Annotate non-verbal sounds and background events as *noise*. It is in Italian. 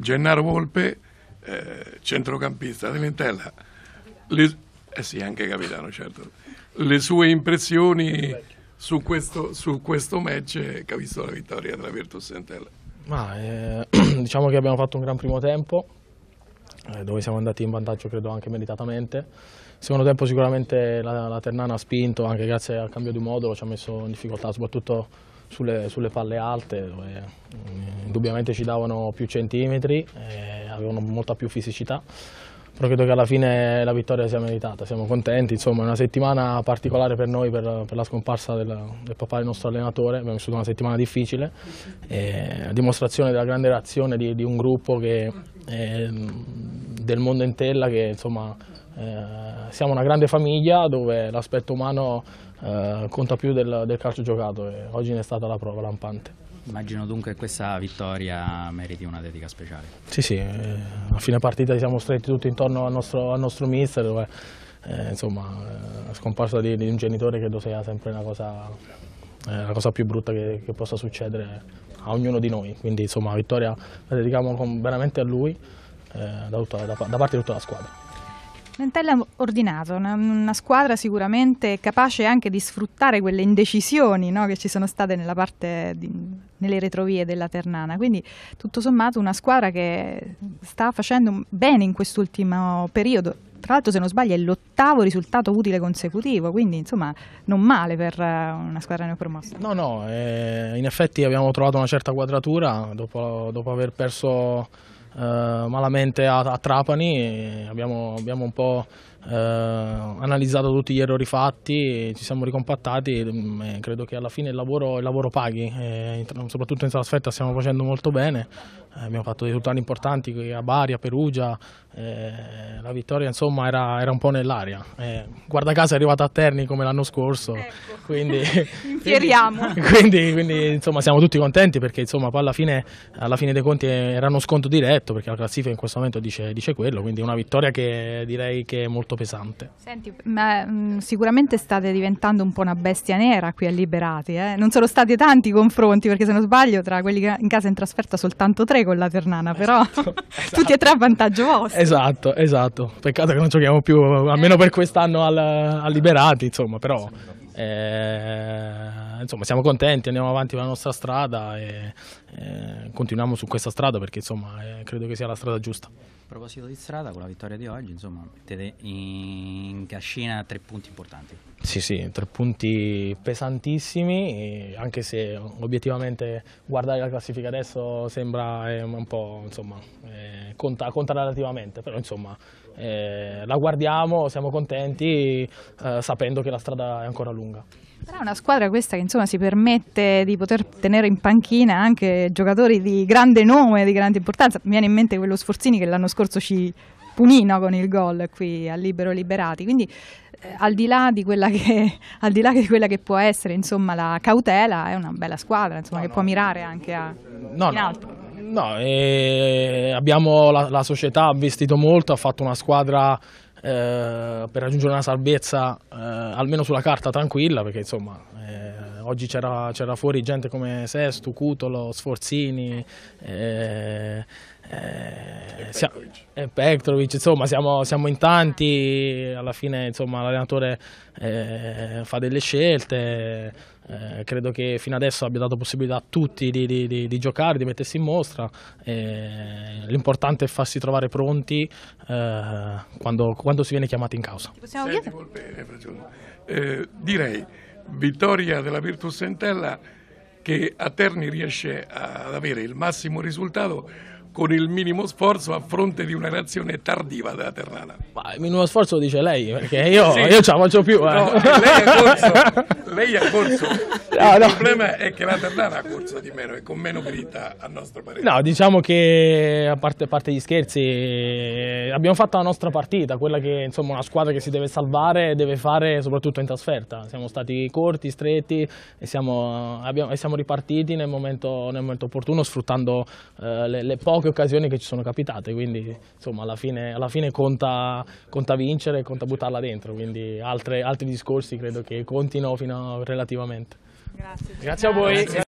Gennaro Volpe, eh, centrocampista dell'Intella. Le, eh sì, anche capitano, certo. Le sue impressioni su questo, su questo match che ha visto la vittoria della Virtus Entella? Ah, eh, *clears throat* diciamo che abbiamo fatto un gran primo tempo, eh, dove siamo andati in vantaggio credo anche meritatamente. Secondo tempo sicuramente la, la Ternana ha spinto, anche grazie al cambio di modulo ci ha messo in difficoltà, soprattutto sulle, sulle palle alte, dove eh, indubbiamente ci davano più centimetri, eh, avevano molta più fisicità però credo che alla fine la vittoria sia meritata, siamo contenti, insomma è una settimana particolare per noi per, per la scomparsa del, del, papà del nostro allenatore, abbiamo vissuto una settimana difficile, eh, a dimostrazione della grande reazione di, di un gruppo che eh, del mondo in tella che insomma eh, siamo una grande famiglia dove l'aspetto umano eh, conta più del, del, calcio giocato e oggi ne è stata la prova lampante. Immagino dunque che questa vittoria meriti una dedica speciale. Sì, sì, eh, a fine partita siamo stretti tutti intorno al nostro, al nostro mister dove eh, insomma la eh, scomparsa di, di, un genitore credo sia sempre una cosa, eh, la cosa più brutta che, che possa succedere a ognuno di noi, quindi insomma la vittoria la dedichiamo con, veramente a lui. Eh, da, tutta, da, da parte di tutta la squadra. Mentella ordinato, una, una, squadra sicuramente capace anche di sfruttare quelle indecisioni no, che ci sono state di, nelle retrovie della Ternana, quindi tutto sommato una squadra che sta facendo bene in quest'ultimo periodo, tra l'altro se non sbaglio è l'ottavo risultato utile consecutivo, quindi insomma non male per eh, una squadra neopromossa. No, no, eh, in effetti abbiamo trovato una certa quadratura dopo, dopo aver perso eh, malamente a, a Trapani abbiamo, abbiamo un po' eh, analizzato tutti gli errori fatti, ci siamo ricompattati mm, e credo che alla fine il lavoro, il lavoro paghi, e, eh, soprattutto in trasferta stiamo facendo molto bene, eh, abbiamo fatto dei risultati importanti a Bari, a Perugia, eh, la vittoria insomma era, era un po' nell'aria, eh, guarda caso è arrivata a Terni come l'anno scorso, ecco. quindi, *laughs* *laughs* quindi, quindi, quindi, insomma siamo tutti contenti perché insomma poi alla fine, alla fine dei conti era uno sconto diretto perché la classifica in questo momento dice, dice quello, quindi una vittoria che direi che è molto molto pesante. Senti, ma, mh, mm, sicuramente state diventando un po' una bestia nera qui a Liberati, eh? non sono stati tanti i confronti perché se non sbaglio tra quelli in casa in trasferta soltanto tre con la Ternana, però esatto, *laughs* esatto. tutti e tre a vantaggio vostro. Esatto, esatto, peccato che non giochiamo più, almeno per quest'anno a Liberati, insomma, però... Eh, insomma, siamo contenti, andiamo avanti con la nostra strada e eh, continuiamo su questa strada perché insomma, eh, credo che sia la strada giusta proposito di strada, con la vittoria di oggi, insomma, mettete in cascina tre punti importanti. Sì, sì, tre punti pesantissimi, anche se obiettivamente guardare la classifica adesso sembra eh, un po', insomma, eh, conta, conta, relativamente, però insomma, eh, la guardiamo, siamo contenti, eh, sapendo che la strada è ancora lunga. Però è una squadra questa che insomma si permette di poter tenere in panchina anche giocatori di grande nome, di grande importanza. Mi viene in mente quello Sforzini che l'anno scorso ci punino con il gol qui a Libero Liberati. Quindi eh, al, di che, *laughs* al, di là di quella che può essere insomma, la cautela, è una bella squadra insomma, no, che no, può mirare anche a, no, in alto. No, eh, abbiamo, la, la società ha investito molto, ha fatto una squadra eh, per raggiungere una salvezza eh, almeno sulla carta tranquilla perché insomma eh, oggi c'era fuori gente come Sestu, Cutolo, Sforzini e eh, eh, Petrovic. e Petrovic, insomma siamo, siamo, in tanti, alla fine l'allenatore fa delle scelte eh, credo che fino adesso abbia dato possibilità a tutti di, di, di, di giocare, di mettersi in mostra. Eh, l'importante è farsi trovare pronti eh, quando, quando, si viene chiamati in causa. Possiamo bene, eh, direi vittoria della Virtus Sentella che a Terni riesce ad avere il massimo risultato con il minimo sforzo a fronte di una reazione tardiva della Ternana. Ma il minimo sforzo lo dice lei, perché *laughs* io, sì. io ce la faccio più. Eh. No, lei ha corso, *laughs* corso. il no. problema è che la Ternana ha corso di meno e con meno grinta a nostro parere. No, diciamo che a parte, a parte gli scherzi abbiamo fatto la nostra partita, quella che insomma una squadra che si deve salvare deve fare soprattutto in trasferta. Siamo stati corti, stretti e siamo, abbiamo, e siamo ripartiti nel momento, nel momento, opportuno sfruttando eh, le, le poche occasioni che ci sono capitate, quindi insomma, alla, fine, alla fine, conta, conta vincere, conta buttarla dentro, quindi altre, altri discorsi credo che contino fino a relativamente. Grazie. Grazie a voi. Grazie.